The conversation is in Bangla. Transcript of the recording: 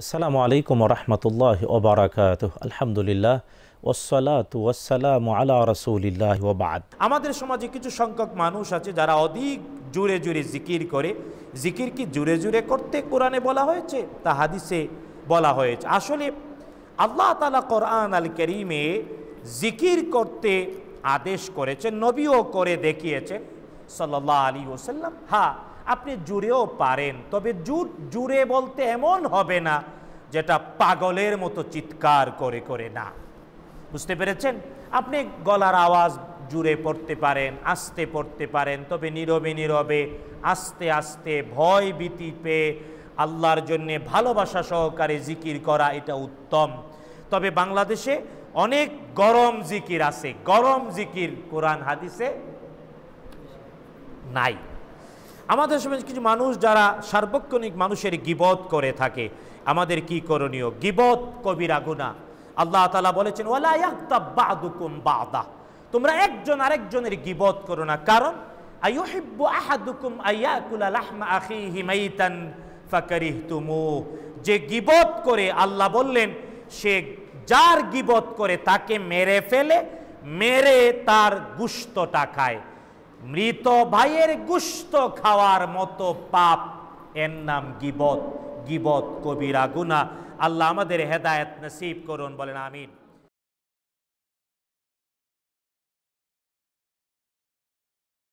আসসালামু আলাইকুম রহমতুল্লাহ ওবরাকাত আলহামদুলিল্লাহ আমাদের সমাজে কিছু সংখ্যক মানুষ আছে যারা অধিক জুড়ে জুড়ে জিকির করে জিকির কি জুড়ে জুড়ে করতে কোরআনে বলা হয়েছে তা হাদিসে বলা হয়েছে আসলে আল্লাহ তালা কোরআন আল করিমে জিকির করতে আদেশ করেছে নবীও করে দেখিয়েছে সাল্লাহ আলী ওসাল্লাম হ্যাঁ আপনি জুড়েও পারেন তবে জুট জুড়ে বলতে এমন হবে না যেটা পাগলের মতো চিৎকার করে করে না বুঝতে পেরেছেন আপনি গলার আওয়াজ জুড়ে পড়তে পারেন আস্তে পড়তে পারেন তবে নীরবে নীরবে আস্তে আস্তে ভয় ভীতি পেয়ে আল্লাহর জন্যে ভালোবাসা সহকারে জিকির করা এটা উত্তম তবে বাংলাদেশে অনেক গরম জিকির আছে গরম জিকির কোরআন হাদিসে নাই আমাদের সময় কিছু মানুষ যারা সার্বক্ষণিক মানুষের গিবত করে থাকে আমাদের কি করণীয় গিবত কবিরা গুণা আল্লাহ তালা বলেছেন ওয়ালাইকুম বাদা তোমরা একজন আরেকজনের গিবত করো না কারণ যে গিবত করে আল্লাহ বললেন সে যার গিবত করে তাকে মেরে ফেলে মেরে তার গুস্তটা খায় মৃত ভাইয়ের গুস্ত খাওয়ার মতো পাপ এর নাম গিবত গিবত কবিরা গুনা আল্লাহ আমাদের হেদায়ত নসিব করুন বলেন আমিন